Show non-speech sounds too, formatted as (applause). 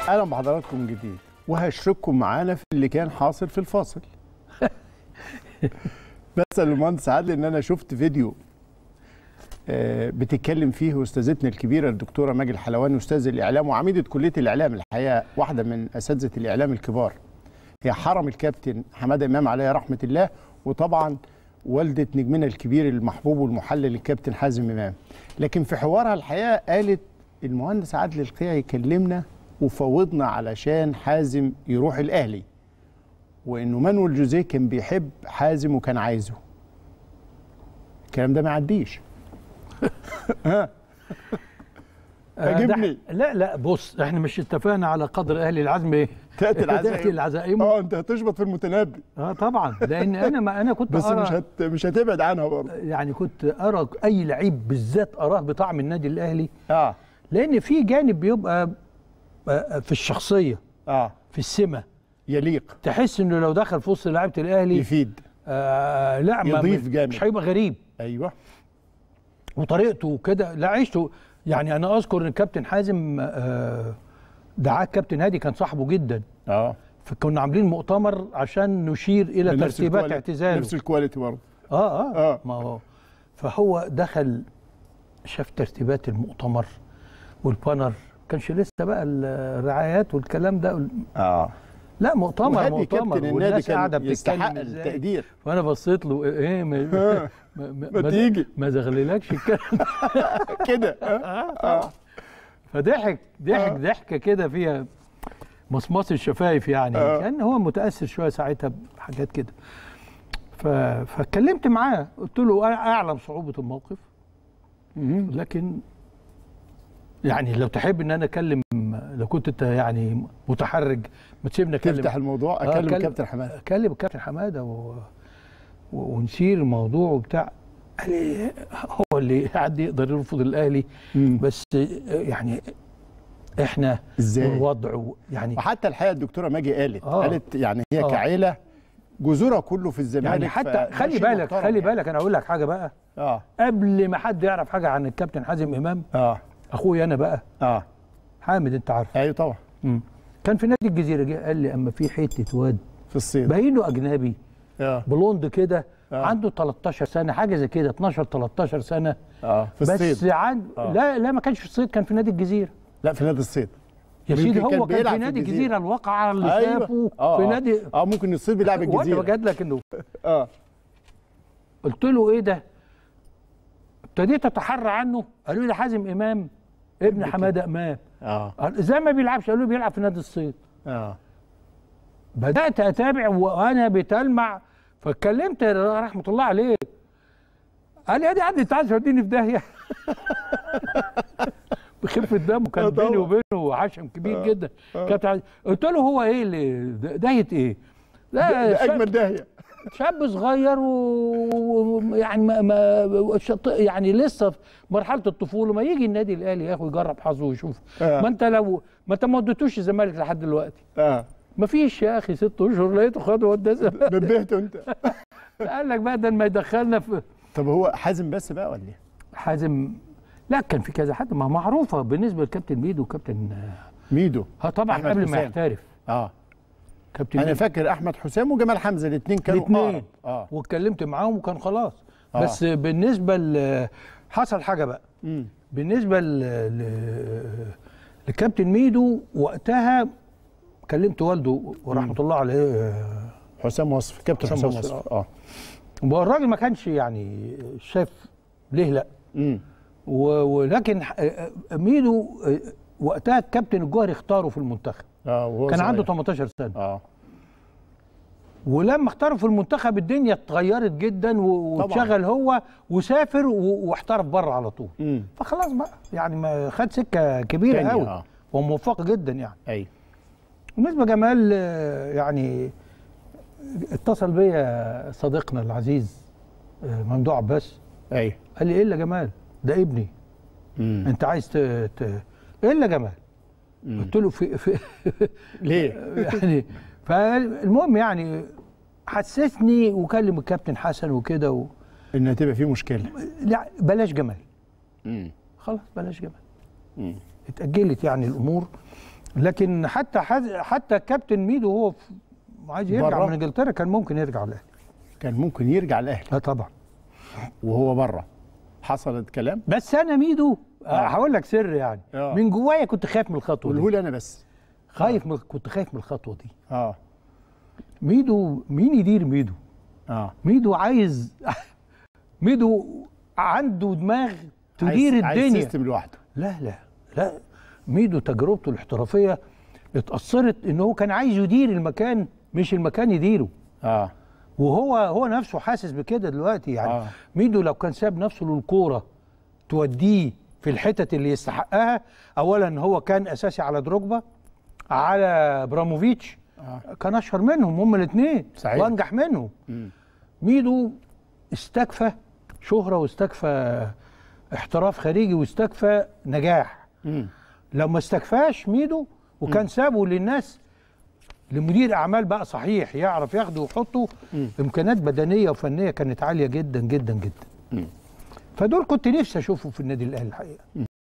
اهلا بحضراتكم من جديد وهشرككم معانا في اللي كان حاصل في الفاصل (laughs) بس المهندس عادل ان انا شفت فيديو آه، بتتكلم فيه استاذتنا الكبيره الدكتوره ماجد الحلواني استاذ الاعلام وعميده كليه الاعلام الحقيقه واحده من اساتذه الاعلام الكبار هي حرم الكابتن حماده امام عليه رحمه الله وطبعا والده نجمنا الكبير المحبوب والمحلل الكابتن حازم امام لكن في حوارها الحقيقه قالت المهندس عادل القيعي كلمنا وفوضنا علشان حازم يروح الاهلي وانه مانويل جوزيه كان بيحب حازم وكان عايزه الكلام ده ما يعديش (laughs) آه، اجبني لا لا بص احنا مش اتفقنا على قدر اهل العزم ايه (laughs) تاتي العزائم تاتي العزائم اه انت هتشبط في المتنبي اه طبعا لان انا ما انا كنت بس أرى مش هت مش هتبعد عنها برضه آه، يعني كنت ارى اي لعيب بالذات اراه بطعم النادي الاهلي اه لان في جانب بيبقى آه، في الشخصيه اه في السمه يليق تحس انه لو دخل في وسط لعيبه الاهلي يفيد آه لا يضيف جامد مش هيبقى غريب ايوه وطريقته وكده لا عيشته يعني انا اذكر ان الكابتن حازم آه دعاه الكابتن هادي كان صاحبه جدا اه فكنا عاملين مؤتمر عشان نشير الى ترتيبات اعتزاله نفس الكواليتي برضه اه اه, آه. ما هو فهو دخل شاف ترتيبات المؤتمر والبانر كانش لسه بقى الرعايات والكلام ده اه لا مؤتمر مؤتمر والناس قاعده بتتكلم التقدير فانا بصيت له ايه, إيه، (laughs) ما, تيجي ما زغللكش الكلام (laughs) كده (laughs) آه،, اه فضحك ضحك آه. ضحكه كده فيها مصمص الشفايف يعني آه. كان هو متاثر شويه ساعتها بحاجات كده ف... فاتكلمت معاه قلت له اعلم صعوبه الموقف لكن يعني لو تحب ان انا اكلم لو كنت انت يعني متحرج ما تسيبني اكلم تفتح الموضوع اكلم, كابتن حماده اكلم كابتن حماده و... و... ونشير الموضوع وبتاع قال يعني هو اللي حد يقدر يرفض الاهلي بس يعني احنا ازاي وضعه يعني وحتى الحقيقه الدكتوره ماجي قالت آه. قالت يعني هي آه. كعيله جذورها كله في الزمالك يعني حتى خلي بالك خلي يعني. بالك انا اقول لك حاجه بقى اه قبل ما حد يعرف حاجه عن الكابتن حازم امام اه اخويا انا بقى اه حامد انت عارف ايوه طبعا مم. كان في نادي الجزيره جه قال لي اما في حته واد في الصين باينه اجنبي آه. بلوند كده آه. عنده 13 سنه حاجه زي كده 12 13 سنه اه في الصيد بس عن... آه. لا لا ما كانش في الصيد كان في نادي الجزيره لا في نادي الصيد يا سيدي هو كان, كان في نادي الجزيره الواقعه اللي أيوة. شافه آه في نادي اه ممكن الصيد بيلعب (laughs) الجزيره وانا لك انه (laughs) اه قلت له ايه ده ابتديت اتحرى عنه قالوا لي حازم امام ابن حماده امام اه ازاي ما بيلعبش قالوا بيلعب في نادي الصيد اه بدات اتابع وانا بتلمع فاتكلمت رحمه الله عليه قال لي ادي عندي تعز توديني في داهيه (laughs) بخفه دمه كان آه، بيني وبينه عشم كبير آه، جدا آه. كانت قلت له هو ايه اللي داهيه ايه؟ لا ده اجمل داهيه شاب صغير ويعني ما ما يعني لسه في مرحله الطفوله ما يجي النادي الاهلي يا اخو يجرب حظه ويشوف آه. ما انت لو ما انت ما وديتوش الزمالك لحد دلوقتي اه ما فيش يا اخي ست اشهر لقيته خد ودى الزمالك نبهته انت (laughs) قال لك بقى ده ما يدخلنا في طب هو حازم بس بقى ولا ايه؟ حازم لا كان في كذا حد ما معروفه بالنسبه لكابتن ميدو وكابتن آه، ميدو اه طبعا قبل ما يحترف اه كابتن انا فاكر احمد حسام وجمال حمزه الاثنين كانوا الاثنين اه واتكلمت معاهم وكان خلاص آه. بس بالنسبه ل... حصل حاجه بقى مم. بالنسبه ل... ل... لكابتن ميدو وقتها كلمت والده ورحمه الله عليه حسام وصف كابتن حسام, حسام وصف اه, والراجل الراجل ما كانش يعني شاف ليه لا ولكن ميدو وقتها الكابتن الجوهري اختاره في المنتخب اه كان صحيح. عنده 18 سنه اه ولما اختاروا في المنتخب الدنيا اتغيرت جدا واتشغل هو وسافر واحترف بره على طول مم. فخلاص بقى يعني ما خد سكه كبيره قوي آه. وموفق جدا يعني ايوه بالنسبه جمال يعني اتصل بيا صديقنا العزيز آه، ممدوح عباس ايوه قال لي ايه اللي يا جمال ده ابني مم. انت عايز ت... ت... إيه الا جمال قلت له في, في (laughs) ليه (laughs) يعني فالمهم يعني حسسني وكلم الكابتن حسن وكده و... ان هتبقى في مشكله لا بلاش جمال امم خلاص بلاش جمال امم اتاجلت يعني الامور لكن حتى حز... حتى كابتن ميدو هو عايز يرجع برا. من انجلترا كان ممكن يرجع الاهلي كان ممكن يرجع الاهلي اه طبعا وهو بره حصلت كلام بس انا ميدو آه، آه. هقول لك سر يعني آه. من جوايا كنت خايف من الخطوه دي قولهولي انا بس خايف آه. من كنت خايف من الخطوه دي اه ميدو مين يدير ميدو اه ميدو عايز (laughs) ميدو عنده دماغ تدير عايز الدنيا عايز سيستم لوحده لا لا لا ميدو تجربته الاحترافيه اتاثرت ان هو كان عايز يدير المكان مش المكان يديره اه وهو هو نفسه حاسس بكده دلوقتي يعني آه. ميدو لو كان ساب نفسه للكوره توديه في الحتت اللي يستحقها اولا هو كان اساسي على دروجبا على ابراموفيتش آه. كان اشهر منهم هم الاثنين وانجح منهم ميدو استكفى شهره واستكفى احتراف خارجي واستكفى نجاح مم. لو ما استكفاش ميدو وكان مم. سابه للناس لمدير اعمال بقى صحيح يعرف ياخده ويحطه امكانات بدنيه وفنيه كانت عاليه جدا جدا جدا مم. فدول كنت نفسي اشوفه في النادي الاهلي الحقيقه